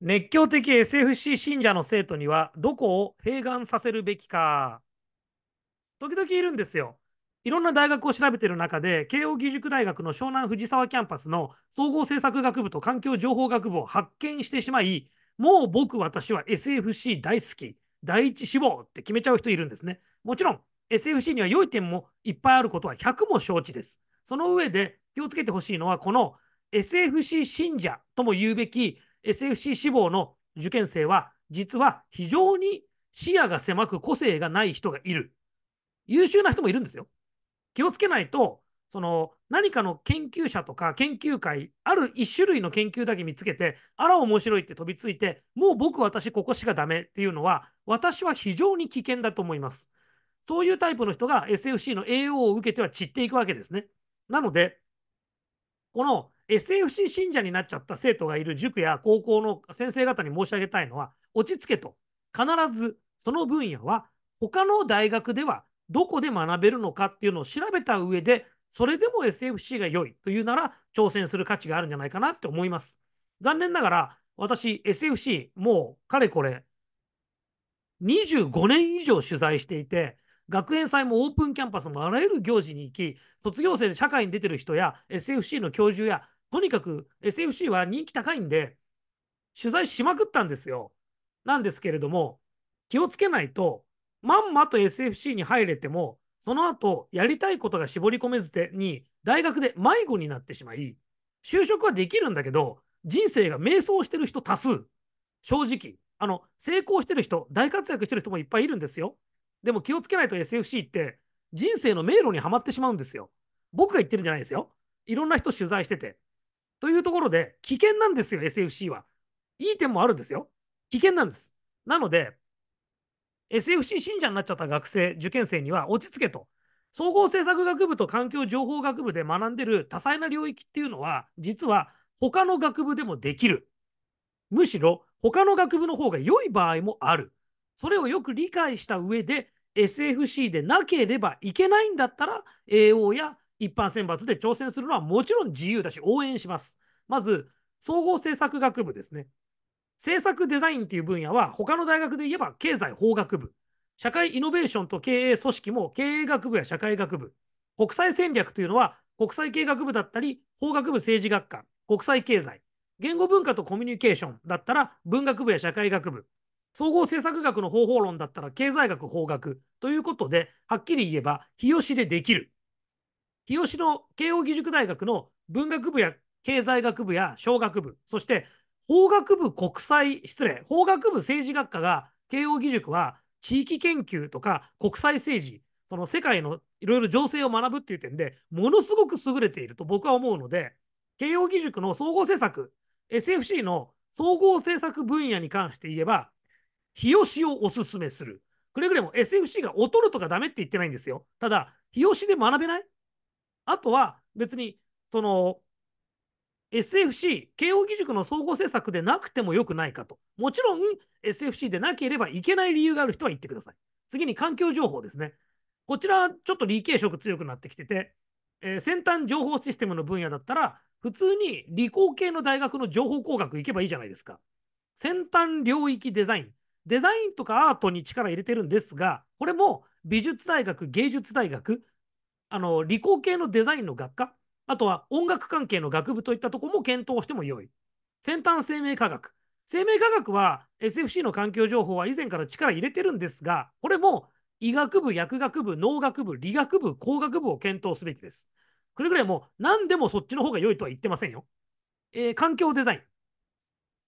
熱狂的 SFC 信者の生徒にはどこを併願させるべきか。時々いるんですよ。いろんな大学を調べている中で、慶應義塾大学の湘南藤沢キャンパスの総合政策学部と環境情報学部を発見してしまい、もう僕、私は SFC 大好き、第一志望って決めちゃう人いるんですね。もちろん、SFC には良い点もいっぱいあることは100も承知です。その上で気をつけてほしいのは、この SFC 信者とも言うべき SFC 志望の受験生は、実は非常に視野が狭く個性がない人がいる。優秀な人もいるんですよ。気をつけないと、その何かの研究者とか研究会、ある一種類の研究だけ見つけて、あら面白いって飛びついて、もう僕、私、ここしかダメっていうのは、私は非常に危険だと思います。そういうタイプの人が SFC の AO を受けては散っていくわけですね。なので、この SFC 信者になっちゃった生徒がいる塾や高校の先生方に申し上げたいのは、落ち着けと、必ずその分野は他の大学ではどこで学べるのかっていうのを調べた上で、それでも SFC が良いというなら挑戦する価値があるんじゃないかなって思います。残念ながら私 SFC もうかれこれ25年以上取材していて学園祭もオープンキャンパスもあらゆる行事に行き卒業生で社会に出てる人や SFC の教授やとにかく SFC は人気高いんで、取材しまくったんですよ。なんですけれども、気をつけないと、まんまと SFC に入れても、その後、やりたいことが絞り込めずに、大学で迷子になってしまい、就職はできるんだけど、人生が迷走してる人多数。正直、あの、成功してる人、大活躍してる人もいっぱいいるんですよ。でも気をつけないと SFC って、人生の迷路にはまってしまうんですよ。僕が言ってるんじゃないですよ。いろんな人取材してて。というところで、危険なんですよ、SFC は。いい点もあるんですよ。危険なんです。なので、SFC 信者になっちゃった学生、受験生には落ち着けと。総合政策学部と環境情報学部で学んでる多彩な領域っていうのは、実は他の学部でもできる。むしろ他の学部の方が良い場合もある。それをよく理解した上で、SFC でなければいけないんだったら、AO や一般選抜で挑戦するのはもちろん自由だし、応援します。まず、総合政策学部ですね。政策デザインという分野は、他の大学で言えば経済法学部、社会イノベーションと経営組織も経営学部や社会学部、国際戦略というのは国際経学部だったり、法学部政治学科、国際経済、言語文化とコミュニケーションだったら文学部や社会学部、総合政策学の方法論だったら経済学、法学ということで、はっきり言えば、日吉でできる日吉の慶應義塾大学の文学部や経済学部や商学部、そして法学部国際、失礼、法学部政治学科が慶應義塾は地域研究とか国際政治、その世界のいろいろ情勢を学ぶっていう点でものすごく優れていると僕は思うので、慶應義塾の総合政策、SFC の総合政策分野に関して言えば、日吉をおすすめする。くれぐれも SFC が劣るとかダメって言ってないんですよ。ただ、日吉で学べないあとは別に、その、SFC、慶應義塾の総合政策でなくてもよくないかと。もちろん SFC でなければいけない理由がある人は言ってください。次に環境情報ですね。こちら、ちょっと理系色強くなってきてて、えー、先端情報システムの分野だったら、普通に理工系の大学の情報工学行けばいいじゃないですか。先端領域デザイン。デザインとかアートに力入れてるんですが、これも美術大学、芸術大学、あの理工系のデザインの学科、あとは音楽関係の学部といったところも検討してもよい。先端生命科学。生命科学は SFC の環境情報は以前から力入れてるんですが、これも医学部、薬学部、農学部、理学部、工学部を検討すべきです。くれぐれも何でもそっちの方が良いとは言ってませんよ。えー、環境デザイ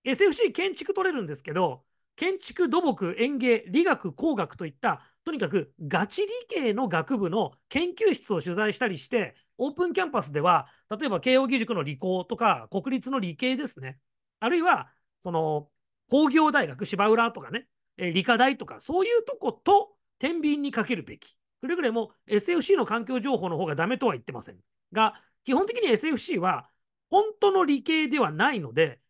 ン。SFC 建築取れるんですけど、建築、土木、園芸、理学、工学といった、とにかくガチ理系の学部の研究室を取材したりして、オープンキャンパスでは、例えば慶應義塾の理工とか、国立の理系ですね。あるいは、その、工業大学、芝浦とかね、理科大とか、そういうとこと、天秤にかけるべき。くれぐれも SFC の環境情報の方がダメとは言ってません。が、基本的に SFC は、本当の理系ではないので、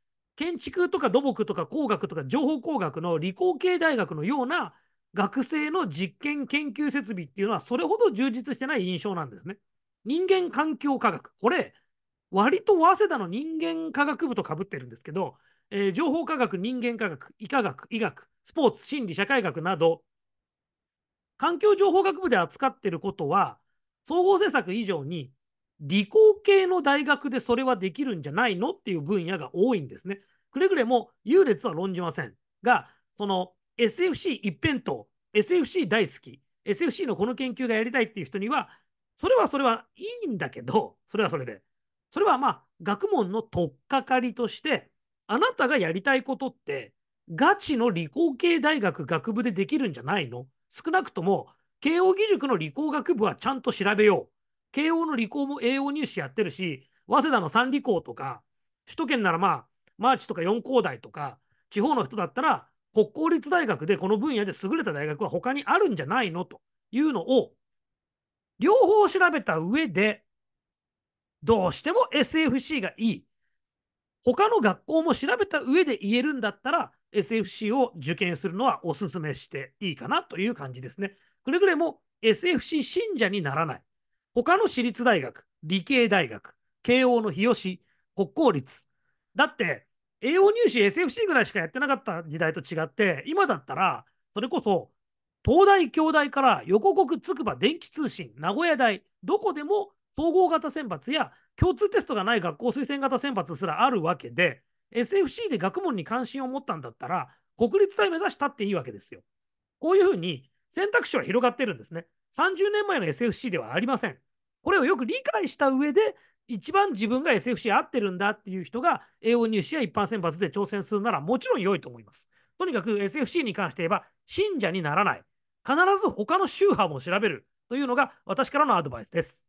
建築とか土木とか工学とか情報工学の理工系大学のような学生の実験研究設備っていうのはそれほど充実してない印象なんですね。人間環境科学。これ、割と早稲田の人間科学部とかぶってるんですけど、えー、情報科学、人間科学、医科学、医学、スポーツ、心理、社会学など、環境情報学部で扱ってることは、総合政策以上に理工系の大学でそれはできるんじゃないのっていう分野が多いんですね。くれぐれも優劣は論じませんが、その SFC 一辺倒、SFC 大好き、SFC のこの研究がやりたいっていう人には、それはそれはいいんだけど、それはそれで。それはまあ、学問の取っかかりとして、あなたがやりたいことって、ガチの理工系大学学部でできるんじゃないの少なくとも、慶應義塾の理工学部はちゃんと調べよう。慶応の理工も栄養入試やってるし、早稲田の三理工とか、首都圏ならまあ、マーチとか四高大とか、地方の人だったら、国公立大学でこの分野で優れた大学は他にあるんじゃないのというのを、両方調べた上で、どうしても SFC がいい。他の学校も調べた上で言えるんだったら、SFC を受験するのはお勧めしていいかなという感じですね。くれぐれも SFC 信者にならない。他の私立大学、理系大学、慶応の日吉、国公立。だって、栄養入試 SFC ぐらいしかやってなかった時代と違って、今だったら、それこそ、東大、京大から横国、筑波、電気通信、名古屋大、どこでも総合型選抜や共通テストがない学校推薦型選抜すらあるわけで、SFC で学問に関心を持ったんだったら、国立大目指したっていいわけですよ。こういうふうに選択肢は広がってるんですね。30年前の SFC ではありません。これをよく理解した上で、一番自分が SFC 合ってるんだっていう人が A4 入試や一般選抜で挑戦するならもちろん良いと思います。とにかく SFC に関して言えば信者にならない。必ず他の宗派も調べるというのが私からのアドバイスです。